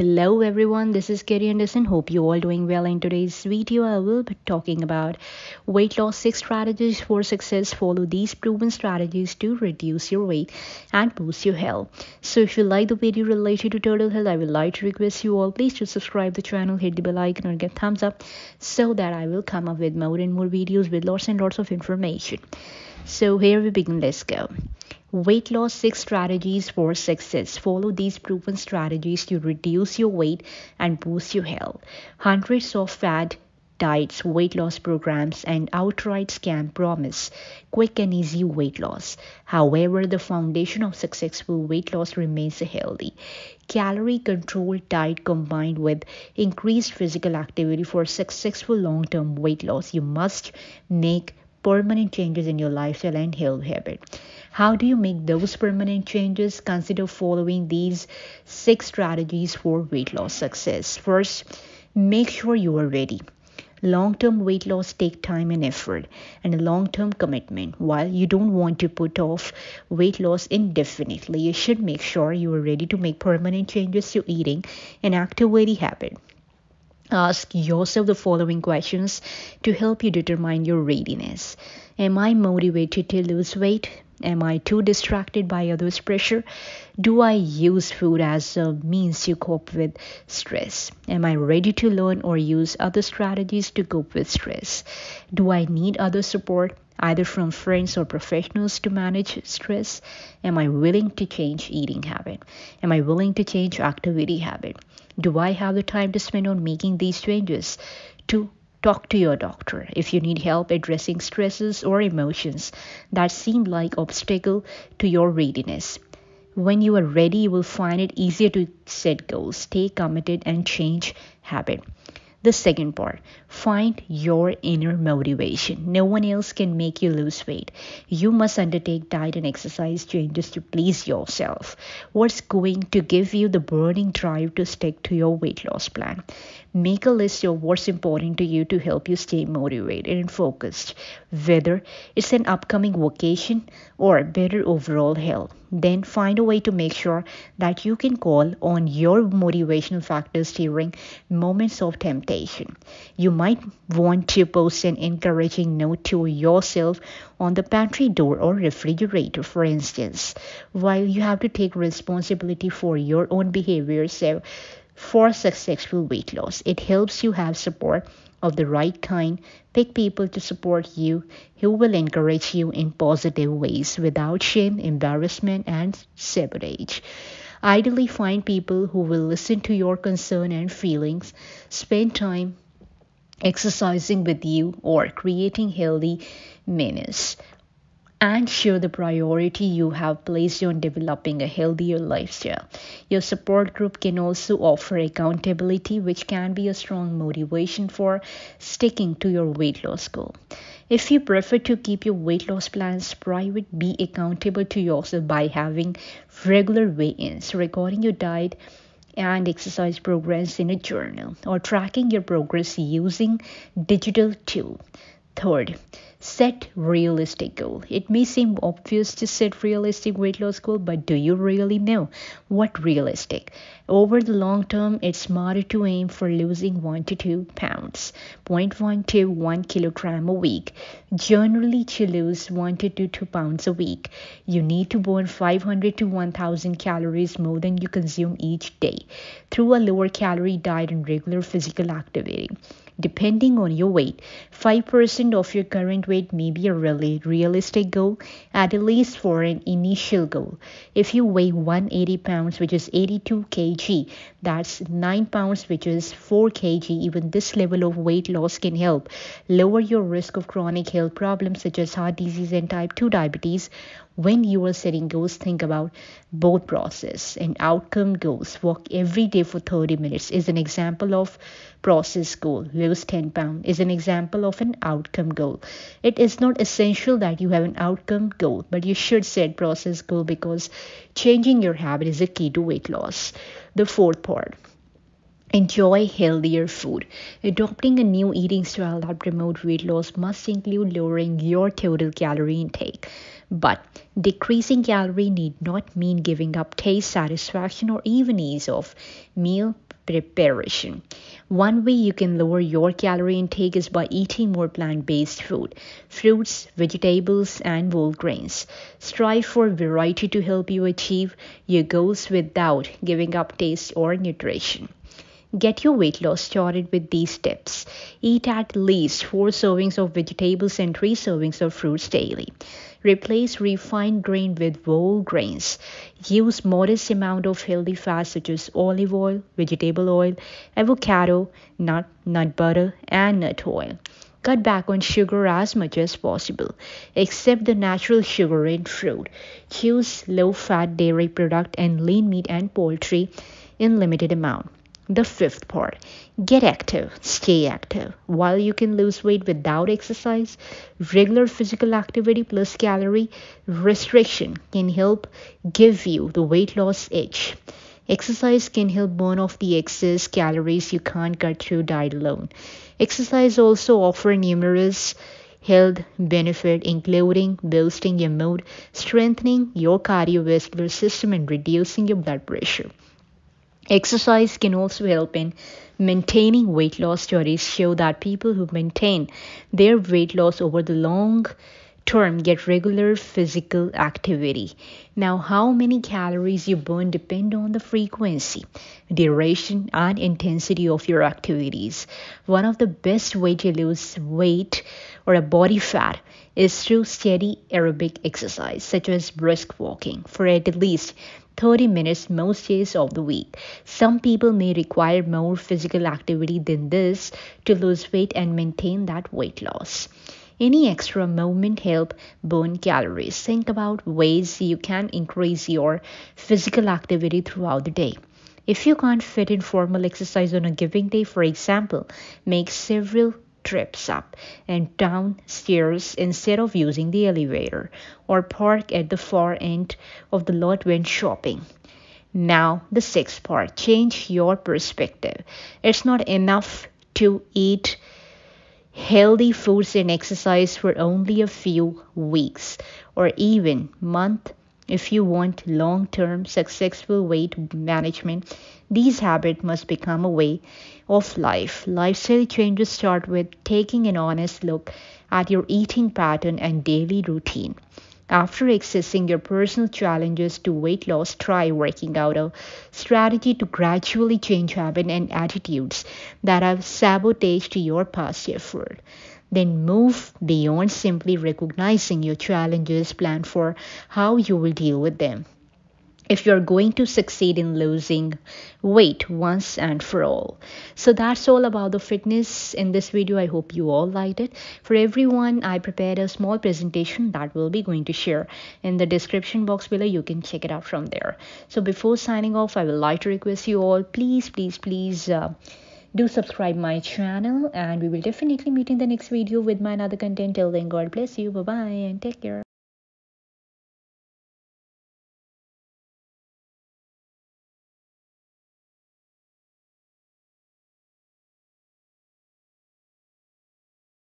Hello everyone, this is Kerry Anderson. Hope you all doing well. In today's video, I will be talking about weight loss six strategies for success. Follow these proven strategies to reduce your weight and boost your health. So if you like the video related to turtle health, I would like to request you all please to subscribe the channel, hit the bell icon or give thumbs up so that I will come up with more and more videos with lots and lots of information. So here we begin, let's go. Weight loss 6 strategies for success. Follow these proven strategies to reduce your weight and boost your health. Hundreds of fad diets, weight loss programs, and outright scam promise quick and easy weight loss. However, the foundation of successful weight loss remains a healthy, calorie controlled diet combined with increased physical activity for successful long term weight loss. You must make permanent changes in your lifestyle and health habit. How do you make those permanent changes? Consider following these six strategies for weight loss success. First, make sure you are ready. Long-term weight loss take time and effort and a long-term commitment. While you don't want to put off weight loss indefinitely, you should make sure you are ready to make permanent changes to eating and activity weighty habit. Ask yourself the following questions to help you determine your readiness. Am I motivated to lose weight? Am I too distracted by others' pressure? Do I use food as a means to cope with stress? Am I ready to learn or use other strategies to cope with stress? Do I need other support, either from friends or professionals, to manage stress? Am I willing to change eating habit? Am I willing to change activity habit? Do I have the time to spend on making these changes? To talk to your doctor if you need help addressing stresses or emotions that seem like obstacle to your readiness when you are ready you will find it easier to set goals stay committed and change habit the second part Find your inner motivation. No one else can make you lose weight. You must undertake diet and exercise changes to please yourself. What's going to give you the burning drive to stick to your weight loss plan? Make a list of what's important to you to help you stay motivated and focused, whether it's an upcoming vacation or better overall health. Then find a way to make sure that you can call on your motivational factors during moments of temptation. You might want to post an encouraging note to yourself on the pantry door or refrigerator, for instance. While you have to take responsibility for your own behavior, so for successful weight loss, it helps you have support of the right kind. Pick people to support you who will encourage you in positive ways without shame, embarrassment, and sabotage. Ideally, find people who will listen to your concern and feelings. Spend time exercising with you or creating healthy manners and show the priority you have placed on developing a healthier lifestyle. Your support group can also offer accountability, which can be a strong motivation for sticking to your weight loss goal. If you prefer to keep your weight loss plans private, be accountable to yourself by having regular weigh ins regarding your diet and exercise progress in a journal or tracking your progress using digital tool. Third, set realistic goal it may seem obvious to set realistic weight loss goal but do you really know what realistic over the long term it's smarter to aim for losing 1 to 2 pounds 0.1 to 1 kilogram a week generally to lose 1 to 2, 2 pounds a week you need to burn 500 to 1000 calories more than you consume each day through a lower calorie diet and regular physical activity depending on your weight. 5% of your current weight may be a really realistic goal, at least for an initial goal. If you weigh 180 pounds, which is 82 kg, that's 9 pounds, which is 4 kg, even this level of weight loss can help lower your risk of chronic health problems such as heart disease and type 2 diabetes when you are setting goals think about both process and outcome goals walk every day for 30 minutes is an example of process goal lose 10 pound is an example of an outcome goal it is not essential that you have an outcome goal but you should set process goal because changing your habit is a key to weight loss the fourth part Enjoy healthier food. Adopting a new eating style that promotes weight loss must include lowering your total calorie intake. But decreasing calorie need not mean giving up taste satisfaction or even ease of meal preparation. One way you can lower your calorie intake is by eating more plant based food, fruits, vegetables, and whole grains. Strive for variety to help you achieve your goals without giving up taste or nutrition. Get your weight loss started with these tips. Eat at least 4 servings of vegetables and 3 servings of fruits daily. Replace refined grain with whole grains. Use modest amount of healthy fats such as olive oil, vegetable oil, avocado, nut, nut butter, and nut oil. Cut back on sugar as much as possible, except the natural sugar in fruit. Choose low fat dairy product and lean meat and poultry in limited amount. The fifth part get active, stay active. While you can lose weight without exercise, regular physical activity plus calorie restriction can help give you the weight loss edge. Exercise can help burn off the excess calories you can't cut through diet alone. Exercise also offers numerous health benefits, including boosting your mood, strengthening your cardiovascular system, and reducing your blood pressure. Exercise can also help in maintaining weight loss. Studies show that people who maintain their weight loss over the long term get regular physical activity. Now, how many calories you burn depend on the frequency, duration, and intensity of your activities. One of the best way to lose weight or a body fat is through steady aerobic exercise, such as brisk walking, for at least 30 minutes most days of the week. Some people may require more physical activity than this to lose weight and maintain that weight loss. Any extra movement help burn calories. Think about ways you can increase your physical activity throughout the day. If you can't fit in formal exercise on a given day, for example, make several trips up and down stairs instead of using the elevator or park at the far end of the lot when shopping. Now, the sixth part change your perspective. It's not enough to eat healthy foods and exercise for only a few weeks or even month if you want long-term successful weight management these habits must become a way of life lifestyle changes start with taking an honest look at your eating pattern and daily routine after accessing your personal challenges to weight loss, try working out a strategy to gradually change habits and attitudes that have sabotaged your past effort. Then move beyond simply recognizing your challenges, plan for how you will deal with them if you're going to succeed in losing weight once and for all so that's all about the fitness in this video i hope you all liked it for everyone i prepared a small presentation that will be going to share in the description box below you can check it out from there so before signing off i would like to request you all please please please uh, do subscribe my channel and we will definitely meet in the next video with my another content till then god bless you bye bye and take care